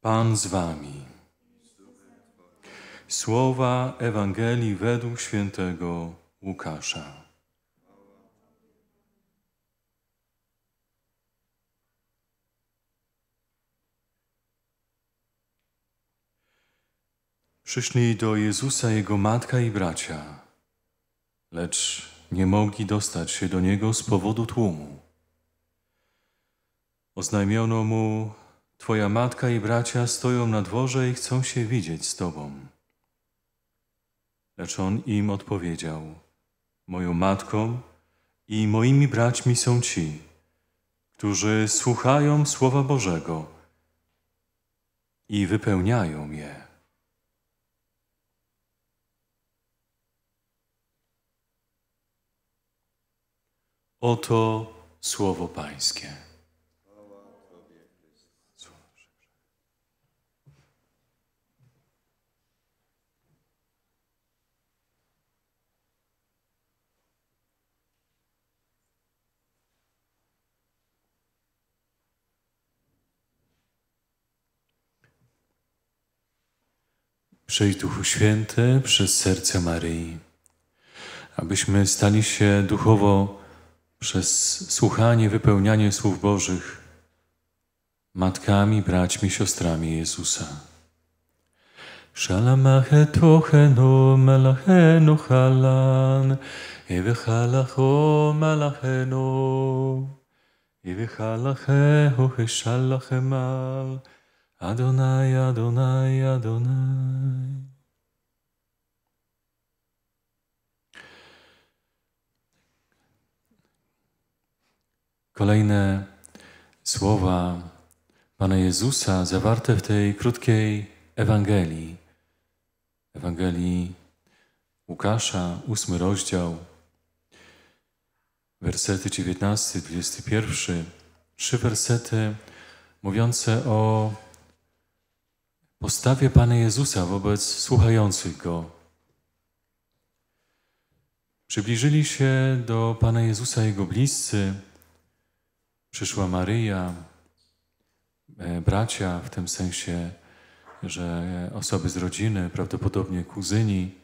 Pan z wami. Słowa Ewangelii według świętego Łukasza. Przyszli do Jezusa jego matka i bracia, lecz nie mogli dostać się do niego z powodu tłumu. Oznajmiono mu, Twoja matka i bracia stoją na dworze i chcą się widzieć z Tobą. Lecz on im odpowiedział, moją matką i moimi braćmi są ci, którzy słuchają Słowa Bożego i wypełniają je. Oto Słowo Pańskie. Przyjdź Duchu Święty przez serce Maryi, abyśmy stali się duchowo przez słuchanie, wypełnianie słów Bożych matkami, braćmi, siostrami Jezusa. Shalamache tochenu melachenu halan, evechalacho melachenu, no evechalachehu no, heshalachemal, evechalachehu Adonai, Adonai, Adonai. Kolejne słowa Pana Jezusa zawarte w tej krótkiej Ewangelii. Ewangelii Łukasza, ósmy rozdział, wersety 19, 21. Trzy wersety mówiące o postawę Pana Jezusa wobec słuchających Go. Przybliżyli się do Pana Jezusa Jego bliscy, przyszła Maryja, e, bracia w tym sensie, że osoby z rodziny, prawdopodobnie kuzyni.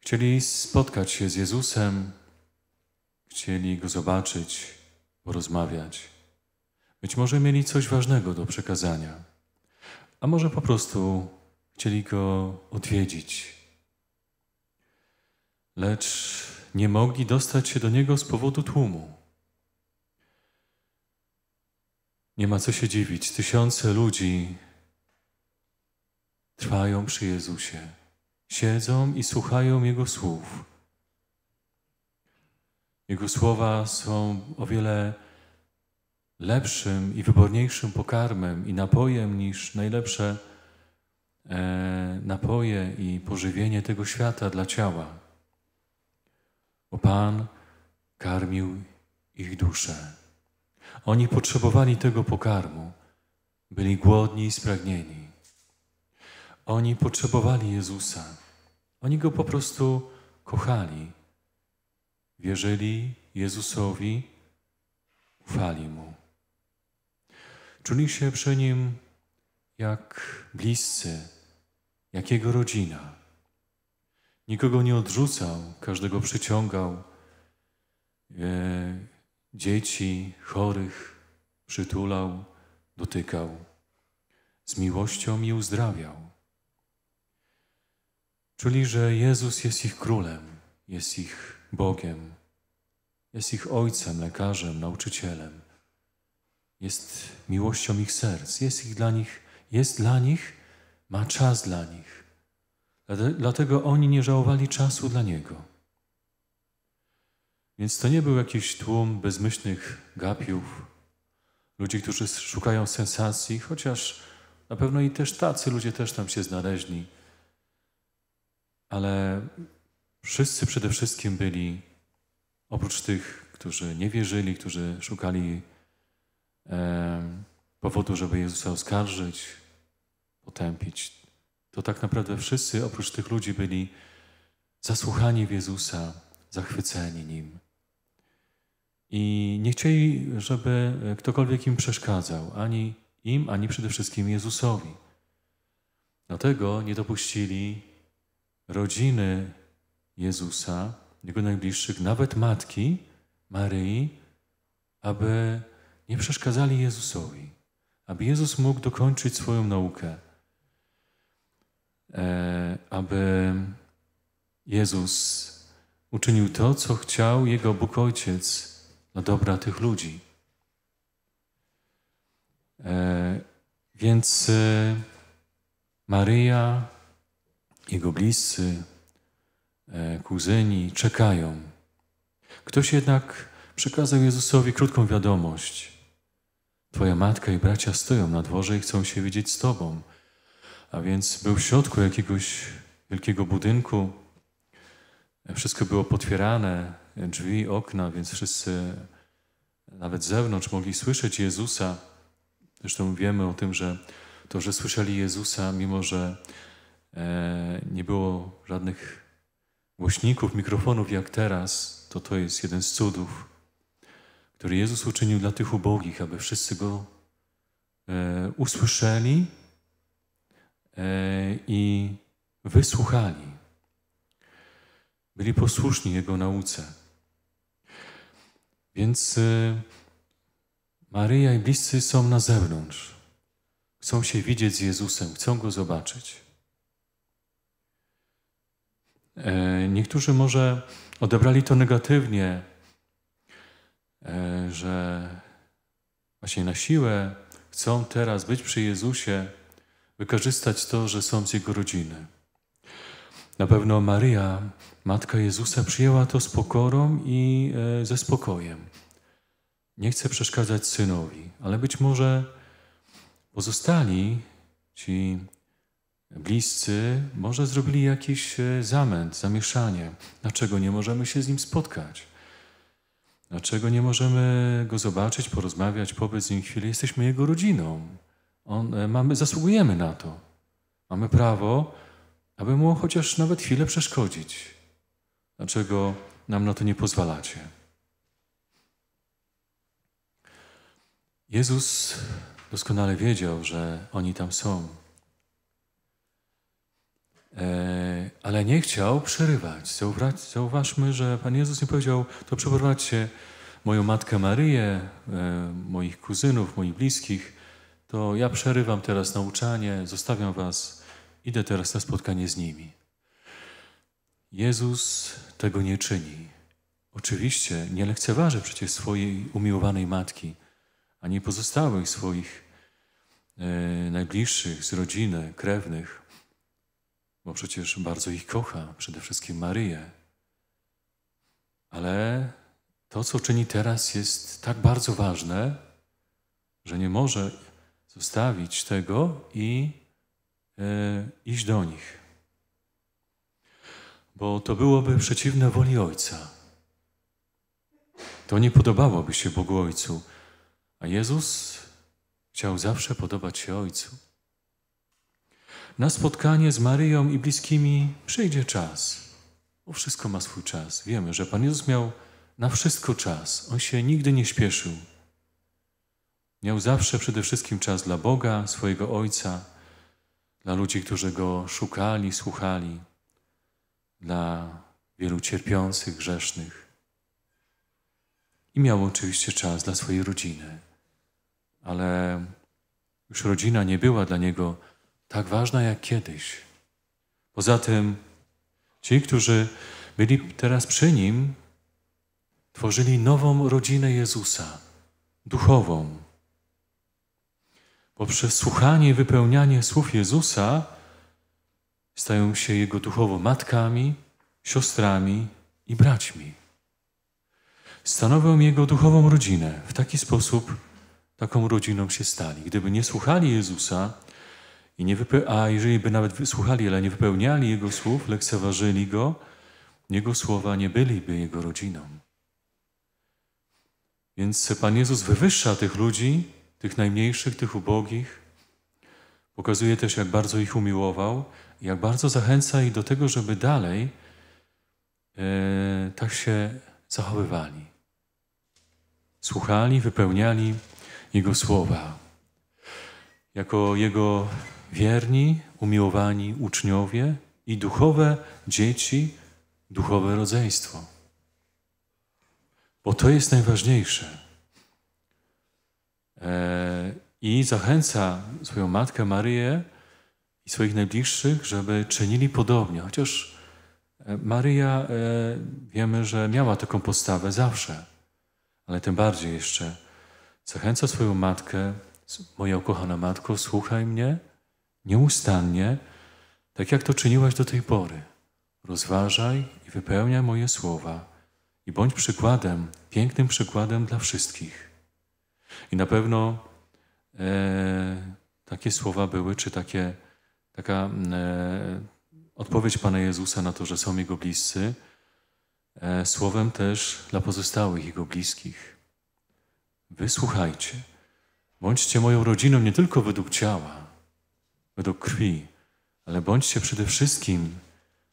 Chcieli spotkać się z Jezusem, chcieli Go zobaczyć, porozmawiać. Być może mieli coś ważnego do przekazania, a może po prostu chcieli go odwiedzić. Lecz nie mogli dostać się do niego z powodu tłumu. Nie ma co się dziwić. Tysiące ludzi trwają przy Jezusie, siedzą i słuchają Jego słów. Jego słowa są o wiele lepszym i wyborniejszym pokarmem i napojem niż najlepsze e, napoje i pożywienie tego świata dla ciała. Bo Pan karmił ich duszę. Oni potrzebowali tego pokarmu, byli głodni i spragnieni. Oni potrzebowali Jezusa. Oni go po prostu kochali. Wierzyli Jezusowi, ufali mu czuli się przy nim jak bliscy, jak jego rodzina. Nikogo nie odrzucał, każdego przyciągał. E, dzieci, chorych przytulał, dotykał. Z miłością i uzdrawiał. Czuli, że Jezus jest ich królem, jest ich Bogiem, jest ich ojcem, lekarzem, nauczycielem jest miłością ich serc, jest ich dla nich, jest dla nich, ma czas dla nich. Dlatego oni nie żałowali czasu dla Niego. Więc to nie był jakiś tłum bezmyślnych gapiów, ludzi, którzy szukają sensacji, chociaż na pewno i też tacy ludzie też tam się znaleźli. Ale wszyscy przede wszystkim byli, oprócz tych, którzy nie wierzyli, którzy szukali powodu, żeby Jezusa oskarżyć, potępić, to tak naprawdę wszyscy oprócz tych ludzi byli zasłuchani w Jezusa, zachwyceni Nim. I nie chcieli, żeby ktokolwiek im przeszkadzał, ani im, ani przede wszystkim Jezusowi. Dlatego nie dopuścili rodziny Jezusa, jego najbliższych, nawet matki Maryi, aby nie przeszkadzali Jezusowi, aby Jezus mógł dokończyć swoją naukę, e, aby Jezus uczynił to, co chciał Jego Bóg Ojciec dla dobra tych ludzi. E, więc e, Maryja, Jego bliscy, kuzyni czekają. Ktoś jednak przekazał Jezusowi krótką wiadomość – Twoja matka i bracia stoją na dworze i chcą się widzieć z Tobą. A więc był w środku jakiegoś wielkiego budynku. Wszystko było potwierane, drzwi, okna, więc wszyscy nawet z zewnątrz mogli słyszeć Jezusa. Zresztą wiemy o tym, że to, że słyszeli Jezusa, mimo że e, nie było żadnych głośników, mikrofonów jak teraz, to to jest jeden z cudów który Jezus uczynił dla tych ubogich, aby wszyscy go e, usłyszeli e, i wysłuchali. Byli posłuszni Jego nauce. Więc e, Maryja i bliscy są na zewnątrz. Chcą się widzieć z Jezusem, chcą go zobaczyć. E, niektórzy może odebrali to negatywnie, że właśnie na siłę chcą teraz być przy Jezusie, wykorzystać to, że są z Jego rodziny. Na pewno Maryja, Matka Jezusa, przyjęła to z pokorą i e, ze spokojem. Nie chce przeszkadzać synowi, ale być może pozostali ci bliscy może zrobili jakiś e, zamęt, zamieszanie, dlaczego nie możemy się z nim spotkać. Dlaczego nie możemy go zobaczyć, porozmawiać, pobyć z nim chwilę? Jesteśmy jego rodziną. On, e, mamy, zasługujemy na to. Mamy prawo, aby mu chociaż nawet chwilę przeszkodzić. Dlaczego nam na to nie pozwalacie? Jezus doskonale wiedział, że oni tam są. E, ale nie chciał przerywać. zauważmy, że Pan Jezus nie powiedział, to przeprowadźcie moją Matkę Maryję, e, moich kuzynów, moich bliskich, to ja przerywam teraz nauczanie, zostawiam was, idę teraz na spotkanie z nimi. Jezus tego nie czyni. Oczywiście nie lekceważy przecież swojej umiłowanej matki, ani pozostałych swoich e, najbliższych z rodziny, krewnych, bo przecież bardzo ich kocha, przede wszystkim Maryję. Ale to, co czyni teraz, jest tak bardzo ważne, że nie może zostawić tego i e, iść do nich. Bo to byłoby przeciwne woli Ojca. To nie podobałoby się Bogu Ojcu. A Jezus chciał zawsze podobać się Ojcu. Na spotkanie z Maryją i bliskimi przyjdzie czas. Bo wszystko ma swój czas. Wiemy, że Pan Jezus miał na wszystko czas. On się nigdy nie śpieszył. Miał zawsze przede wszystkim czas dla Boga, swojego Ojca, dla ludzi, którzy Go szukali, słuchali, dla wielu cierpiących, grzesznych. I miał oczywiście czas dla swojej rodziny, ale już rodzina nie była dla Niego tak ważna jak kiedyś. Poza tym ci, którzy byli teraz przy Nim, tworzyli nową rodzinę Jezusa, duchową. Poprzez słuchanie i wypełnianie słów Jezusa stają się Jego duchowo matkami, siostrami i braćmi. Stanowią Jego duchową rodzinę. W taki sposób taką rodziną się stali. Gdyby nie słuchali Jezusa, i nie a jeżeli by nawet słuchali, ale nie wypełniali Jego słów, lekceważyli Go, Jego słowa nie byliby Jego rodziną. Więc Pan Jezus wywyższa tych ludzi, tych najmniejszych, tych ubogich. Pokazuje też, jak bardzo ich umiłował, jak bardzo zachęca ich do tego, żeby dalej e, tak się zachowywali. Słuchali, wypełniali Jego słowa. Jako Jego wierni, umiłowani uczniowie i duchowe dzieci, duchowe rodzeństwo. Bo to jest najważniejsze. E, I zachęca swoją matkę Maryję i swoich najbliższych, żeby czynili podobnie. Chociaż e, Maryja e, wiemy, że miała taką postawę zawsze, ale tym bardziej jeszcze zachęca swoją matkę, moja ukochana matko, słuchaj mnie, nieustannie, tak jak to czyniłaś do tej pory. Rozważaj i wypełniaj moje słowa i bądź przykładem, pięknym przykładem dla wszystkich. I na pewno e, takie słowa były, czy takie, taka e, odpowiedź Pana Jezusa na to, że są Jego bliscy, e, słowem też dla pozostałych Jego bliskich. Wysłuchajcie, bądźcie moją rodziną nie tylko według ciała, według krwi, ale bądźcie przede wszystkim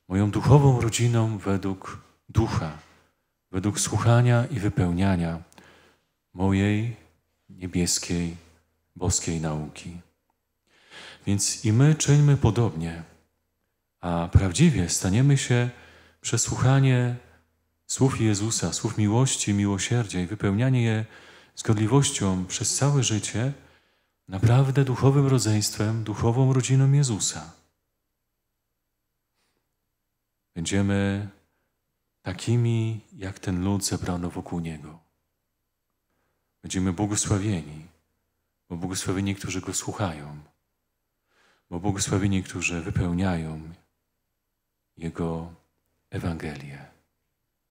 moją duchową rodziną według ducha, według słuchania i wypełniania mojej niebieskiej, boskiej nauki. Więc i my czyńmy podobnie, a prawdziwie staniemy się przez słuchanie słów Jezusa, słów miłości, miłosierdzia i wypełnianie je zgodliwością przez całe życie – naprawdę duchowym rodzeństwem, duchową rodziną Jezusa. Będziemy takimi, jak ten lud zebrano wokół Niego. Będziemy błogosławieni, bo błogosławieni, którzy Go słuchają, bo błogosławieni, którzy wypełniają Jego Ewangelię.